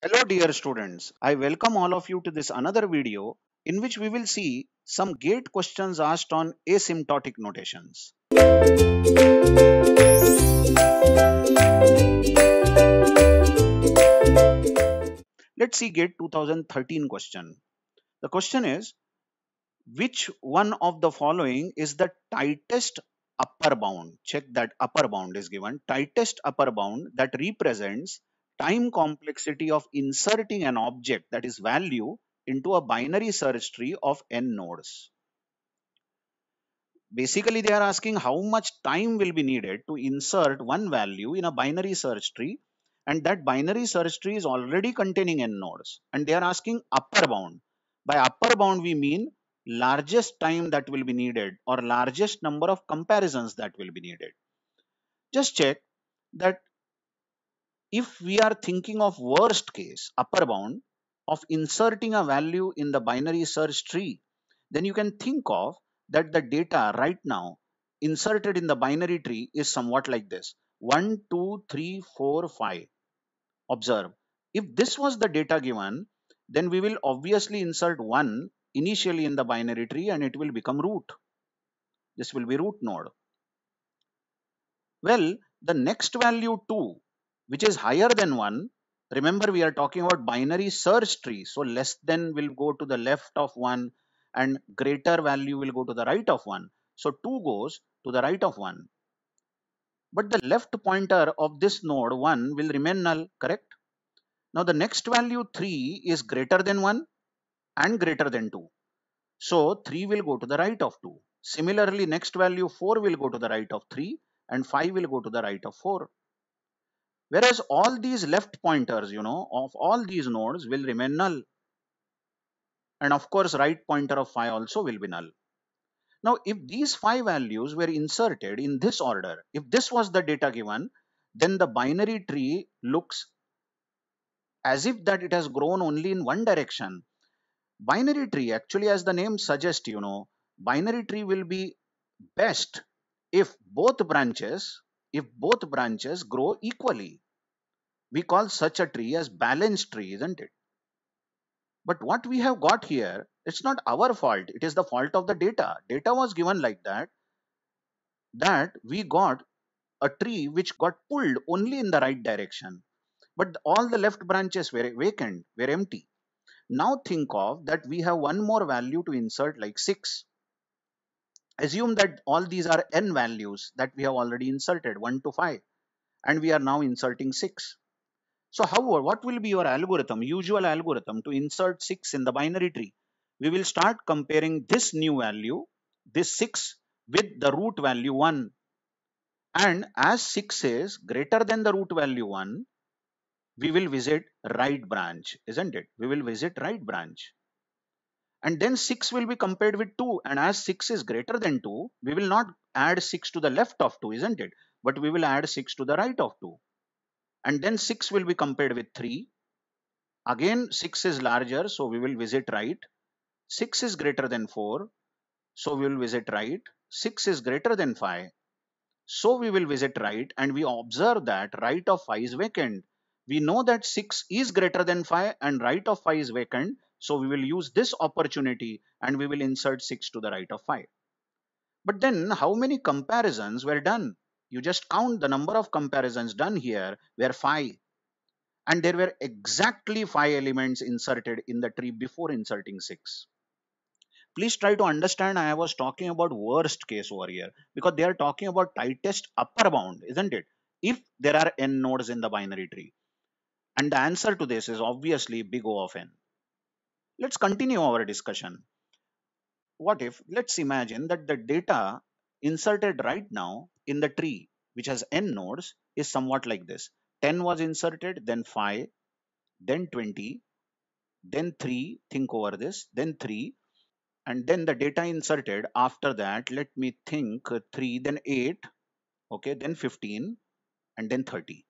Hello dear students, I welcome all of you to this another video in which we will see some gate questions asked on asymptotic notations. Let's see gate 2013 question. The question is, which one of the following is the tightest upper bound? Check that upper bound is given. Tightest upper bound that represents time complexity of inserting an object that is value into a binary search tree of n nodes. Basically, they are asking how much time will be needed to insert one value in a binary search tree and that binary search tree is already containing n nodes and they are asking upper bound. By upper bound, we mean largest time that will be needed or largest number of comparisons that will be needed. Just check that if we are thinking of worst case, upper bound, of inserting a value in the binary search tree, then you can think of that the data right now inserted in the binary tree is somewhat like this. 1, 2, 3, 4, 5. Observe. If this was the data given, then we will obviously insert 1 initially in the binary tree and it will become root. This will be root node. Well, the next value 2 which is higher than 1, remember we are talking about binary search tree. So less than will go to the left of 1 and greater value will go to the right of 1. So 2 goes to the right of 1. But the left pointer of this node 1 will remain null, correct? Now the next value 3 is greater than 1 and greater than 2. So 3 will go to the right of 2. Similarly, next value 4 will go to the right of 3 and 5 will go to the right of 4. Whereas all these left pointers, you know, of all these nodes will remain null. And of course, right pointer of phi also will be null. Now, if these phi values were inserted in this order, if this was the data given, then the binary tree looks as if that it has grown only in one direction. Binary tree actually as the name suggests, you know, binary tree will be best if both branches if both branches grow equally. We call such a tree as balanced tree, isn't it? But what we have got here, it's not our fault. It is the fault of the data. Data was given like that, that we got a tree which got pulled only in the right direction. But all the left branches were vacant, were empty. Now think of that we have one more value to insert like 6 Assume that all these are n values that we have already inserted 1 to 5 and we are now inserting 6. So however, what will be your algorithm, usual algorithm to insert 6 in the binary tree? We will start comparing this new value, this 6 with the root value 1 and as 6 is greater than the root value 1, we will visit right branch, isn't it? We will visit right branch and then 6 will be compared with 2 and as 6 is greater than 2 we will not add 6 to the left of 2 isn't it but we will add 6 to the right of 2 and then 6 will be compared with 3 again 6 is larger so we will visit right 6 is greater than 4 so we will visit right 6 is greater than 5 so we will visit right and we observe that right of 5 is vacant we know that 6 is greater than 5 and right of 5 is vacant so we will use this opportunity and we will insert 6 to the right of 5. But then how many comparisons were done? You just count the number of comparisons done here were 5. And there were exactly 5 elements inserted in the tree before inserting 6. Please try to understand I was talking about worst case over here because they are talking about tightest upper bound, isn't it? If there are n nodes in the binary tree. And the answer to this is obviously big O of n. Let's continue our discussion. What if, let's imagine that the data inserted right now in the tree, which has n nodes, is somewhat like this. 10 was inserted, then 5, then 20, then 3, think over this, then 3, and then the data inserted after that, let me think uh, 3, then 8, okay, then 15, and then 30.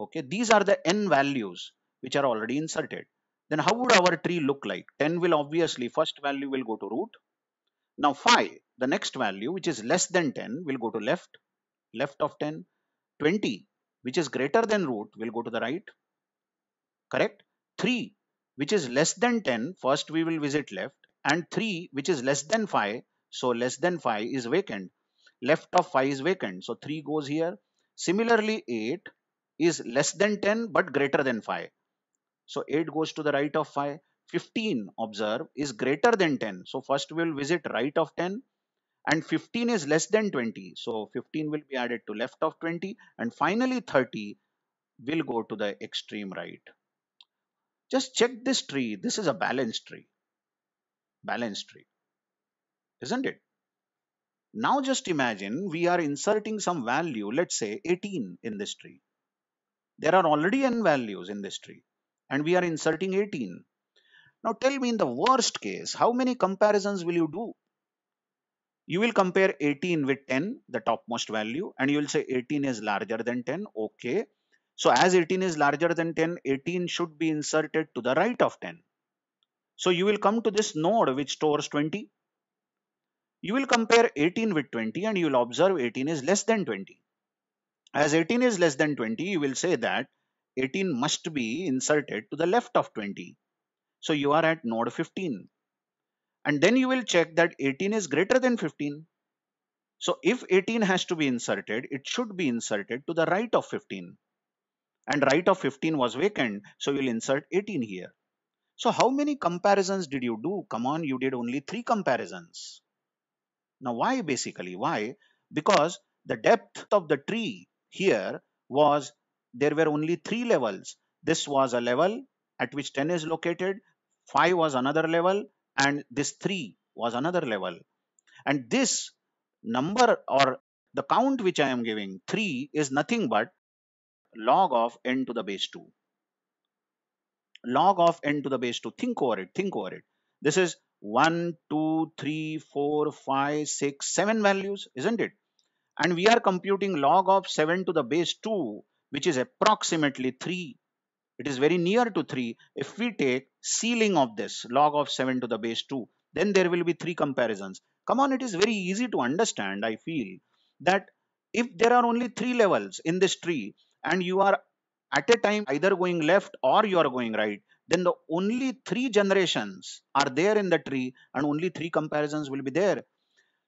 Okay, these are the n values which are already inserted. Then how would our tree look like? 10 will obviously, first value will go to root. Now 5, the next value which is less than 10 will go to left, left of 10. 20 which is greater than root will go to the right, correct? 3 which is less than 10, first we will visit left and 3 which is less than 5, so less than 5 is vacant. Left of 5 is vacant, so 3 goes here. Similarly 8 is less than 10 but greater than 5. So 8 goes to the right of 5. 15 observe is greater than 10. So first we'll visit right of 10 and 15 is less than 20. So 15 will be added to left of 20 and finally 30 will go to the extreme right. Just check this tree. This is a balanced tree. Balanced tree. Isn't it? Now just imagine we are inserting some value, let's say 18 in this tree. There are already n values in this tree and we are inserting 18. Now tell me in the worst case, how many comparisons will you do? You will compare 18 with 10, the topmost value, and you will say 18 is larger than 10. Okay. So as 18 is larger than 10, 18 should be inserted to the right of 10. So you will come to this node which stores 20. You will compare 18 with 20 and you will observe 18 is less than 20. As 18 is less than 20, you will say that 18 must be inserted to the left of 20. So you are at node 15. And then you will check that 18 is greater than 15. So if 18 has to be inserted, it should be inserted to the right of 15. And right of 15 was vacant, so you'll insert 18 here. So how many comparisons did you do? Come on, you did only three comparisons. Now why basically? Why? Because the depth of the tree here was there were only three levels. This was a level at which 10 is located, 5 was another level, and this 3 was another level. And this number or the count which I am giving, 3, is nothing but log of n to the base 2. Log of n to the base 2. Think over it. Think over it. This is 1, 2, 3, 4, 5, 6, 7 values, isn't it? And we are computing log of 7 to the base 2 which is approximately 3. It is very near to 3. If we take ceiling of this log of 7 to the base 2, then there will be three comparisons. Come on, it is very easy to understand, I feel, that if there are only three levels in this tree and you are at a time either going left or you are going right, then the only three generations are there in the tree and only three comparisons will be there.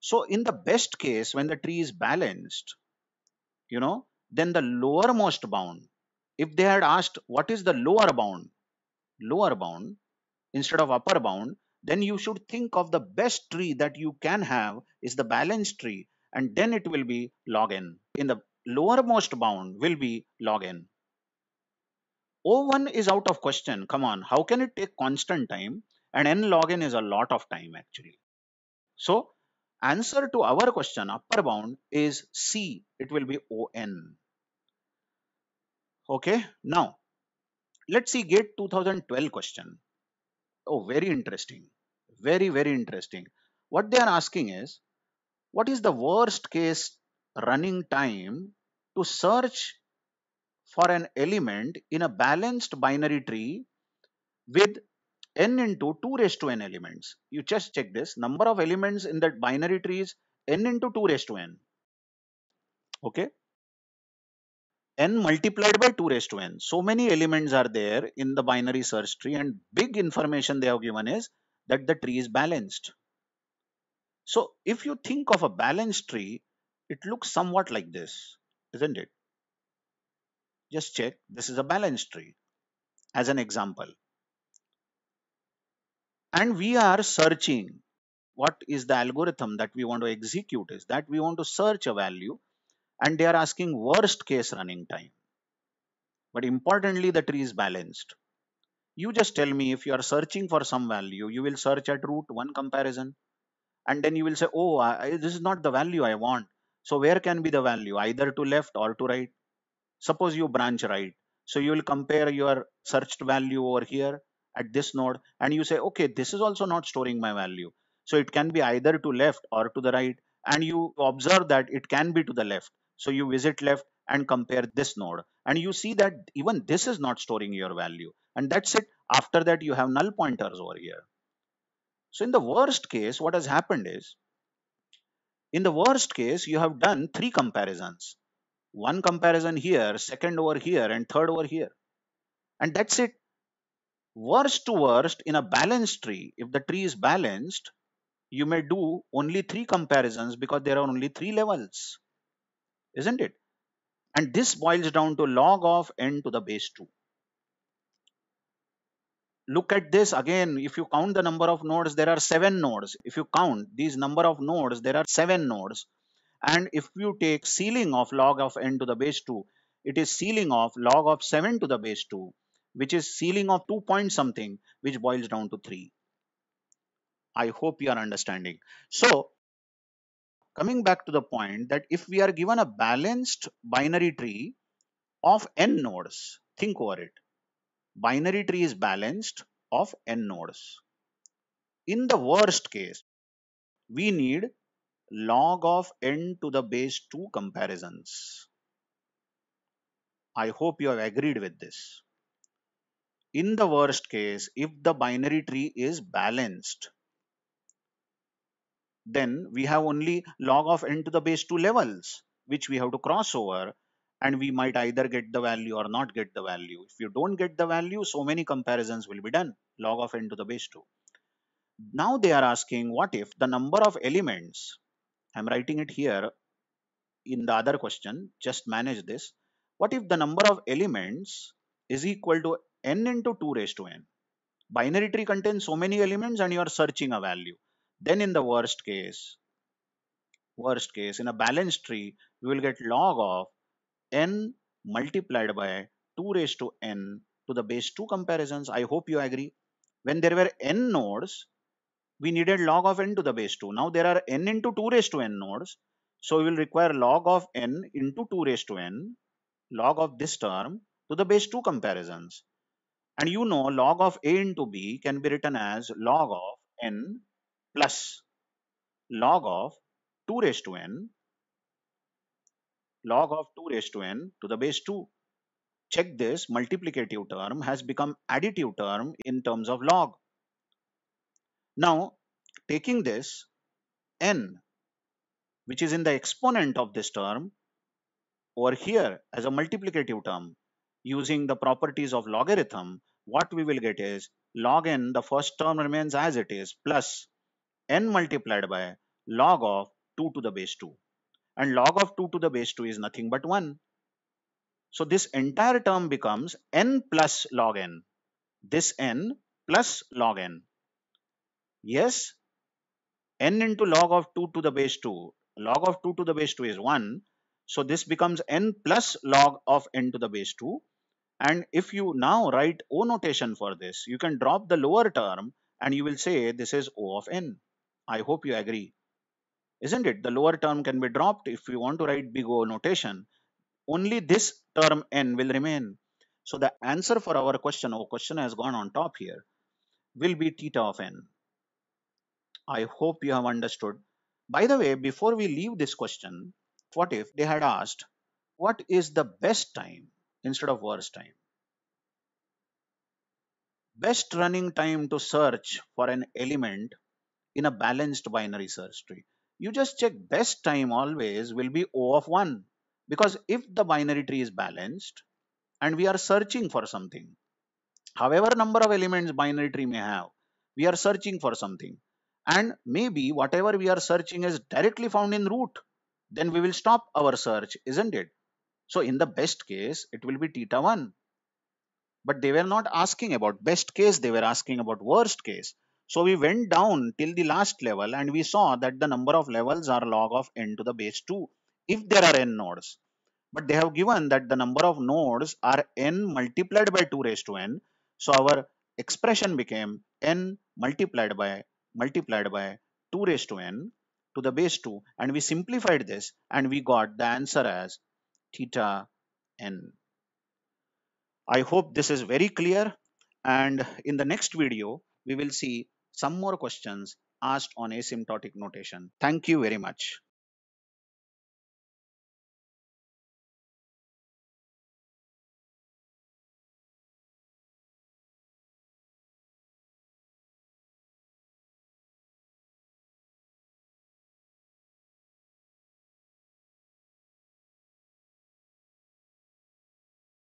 So in the best case, when the tree is balanced, you know, then the lowermost bound if they had asked what is the lower bound lower bound instead of upper bound then you should think of the best tree that you can have is the balanced tree and then it will be log n in the lowermost bound will be log 0 o1 is out of question come on how can it take constant time and n log n is a lot of time actually so answer to our question upper bound is C. It will be ON. Okay. Now, let's see gate 2012 question. Oh, very interesting. Very, very interesting. What they are asking is, what is the worst case running time to search for an element in a balanced binary tree with n into 2 raised to n elements. You just check this. Number of elements in that binary tree is n into 2 raised to n. Okay. n multiplied by 2 raised to n. So many elements are there in the binary search tree and big information they have given is that the tree is balanced. So if you think of a balanced tree, it looks somewhat like this, isn't it? Just check. This is a balanced tree as an example and we are searching what is the algorithm that we want to execute is that we want to search a value and they are asking worst case running time but importantly the tree is balanced you just tell me if you are searching for some value you will search at root one comparison and then you will say oh I, this is not the value i want so where can be the value either to left or to right suppose you branch right so you will compare your searched value over here at this node and you say, okay, this is also not storing my value. So it can be either to left or to the right. And you observe that it can be to the left. So you visit left and compare this node. And you see that even this is not storing your value. And that's it. After that, you have null pointers over here. So in the worst case, what has happened is, in the worst case, you have done three comparisons. One comparison here, second over here, and third over here. And that's it worst to worst in a balanced tree if the tree is balanced you may do only three comparisons because there are only three levels isn't it and this boils down to log of n to the base 2 look at this again if you count the number of nodes there are seven nodes if you count these number of nodes there are seven nodes and if you take ceiling of log of n to the base 2 it is ceiling of log of 7 to the base 2 which is ceiling of 2 point something which boils down to 3. I hope you are understanding. So coming back to the point that if we are given a balanced binary tree of n nodes, think over it. Binary tree is balanced of n nodes. In the worst case, we need log of n to the base 2 comparisons. I hope you have agreed with this in the worst case if the binary tree is balanced then we have only log of n to the base 2 levels which we have to cross over and we might either get the value or not get the value if you don't get the value so many comparisons will be done log of n to the base 2 now they are asking what if the number of elements i'm writing it here in the other question just manage this what if the number of elements is equal to n into 2 raised to n. Binary tree contains so many elements and you are searching a value. Then in the worst case, worst case, in a balanced tree, you will get log of n multiplied by 2 raised to n to the base 2 comparisons. I hope you agree. When there were n nodes, we needed log of n to the base 2. Now there are n into 2 raised to n nodes. So we will require log of n into 2 raised to n, log of this term to the base 2 comparisons. And you know log of a into b can be written as log of n plus log of 2 raised to n log of 2 raised to n to the base 2. Check this multiplicative term has become additive term in terms of log. Now taking this n which is in the exponent of this term over here as a multiplicative term using the properties of logarithm what we will get is log n, the first term remains as it is, plus n multiplied by log of 2 to the base 2. And log of 2 to the base 2 is nothing but 1. So this entire term becomes n plus log n. This n plus log n. Yes, n into log of 2 to the base 2. Log of 2 to the base 2 is 1. So this becomes n plus log of n to the base 2 and if you now write O notation for this, you can drop the lower term and you will say this is O of n. I hope you agree. Isn't it? The lower term can be dropped if you want to write big O notation. Only this term n will remain. So the answer for our question, our question has gone on top here, will be theta of n. I hope you have understood. By the way, before we leave this question, what if they had asked, what is the best time instead of worst time, Best running time to search for an element in a balanced binary search tree. You just check best time always will be O of 1 because if the binary tree is balanced and we are searching for something, however number of elements binary tree may have, we are searching for something and maybe whatever we are searching is directly found in root, then we will stop our search, isn't it? So in the best case, it will be theta 1. But they were not asking about best case, they were asking about worst case. So we went down till the last level and we saw that the number of levels are log of n to the base 2 if there are n nodes. But they have given that the number of nodes are n multiplied by 2 raised to n. So our expression became n multiplied by multiplied by 2 raised to n to the base 2 and we simplified this and we got the answer as theta n. I hope this is very clear and in the next video we will see some more questions asked on asymptotic notation. Thank you very much.